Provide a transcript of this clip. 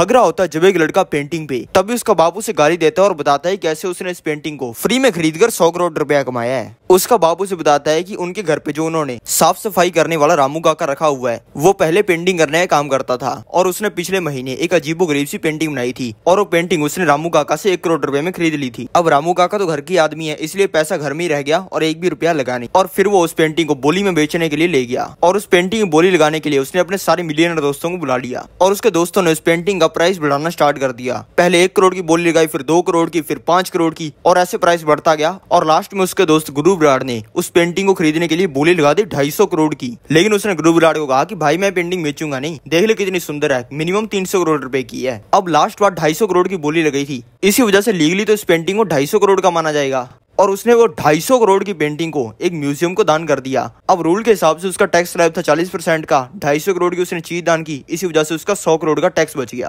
हगरा होता है जब एक लड़का पेंटिंग पे तभी उसका बाबू से गाली देता है और बताता है कैसे उसने इस पेंटिंग को फ्री में खरीद कर सौ करोड़ रुपया कमाया है उसका बाबू से बताता है कि उनके घर पे जो उन्होंने साफ सफाई करने वाला रामू काका रखा हुआ है वो पहले पेंटिंग करने का काम करता था और उसने पिछले महीने एक अजीबो गरीब सी पेंटिंग बनाई थी और वो पेंटिंग उसने रामू काका से एक करोड़ रुपए में खरीद ली थी अब रामू काका तो घर की आदमी है इसलिए पैसा घर में ही रह गया और एक भी रुपया लगाने और फिर वो उस पेंटिंग को बोली में बेचने के लिए ले गया और उस पेंटिंग बोली लगाने के लिए उसने अपने सारे मिलियनर दोस्तों को बुला लिया और उसके दोस्तों ने उस पेंटिंग का प्राइस बढ़ाना स्टार्ट कर दिया पहले एक करोड़ की बोली लगाई फिर दो करोड़ की फिर पांच करोड़ की और ऐसे प्राइस बढ़ता गया और लास्ट में उसके दोस्त गुरु विराट ने उस पेंटिंग को खरीदने के लिए बोली लगा दी ढाई करोड़ की लेकिन उसने गुरु विराट को कहा की भाई मैं पेंटिंग बेचूंगा नहीं देख ले कितनी सुंदर है मिनिमम तीन करोड़ रूपए की है अब लास्ट बार ढाई करोड़ की बोली लगाई थी इसी वजह से लीगली तो इस पेंटिंग को ढाई करोड़ का माना जाएगा और उसने वो 250 करोड़ की पेंटिंग को एक म्यूजियम को दान कर दिया अब रूल के हिसाब से उसका टैक्स लाइफ था 40 परसेंट का 250 करोड़ की उसने चीज दान की इसी वजह से उसका 100 करोड़ का टैक्स बच गया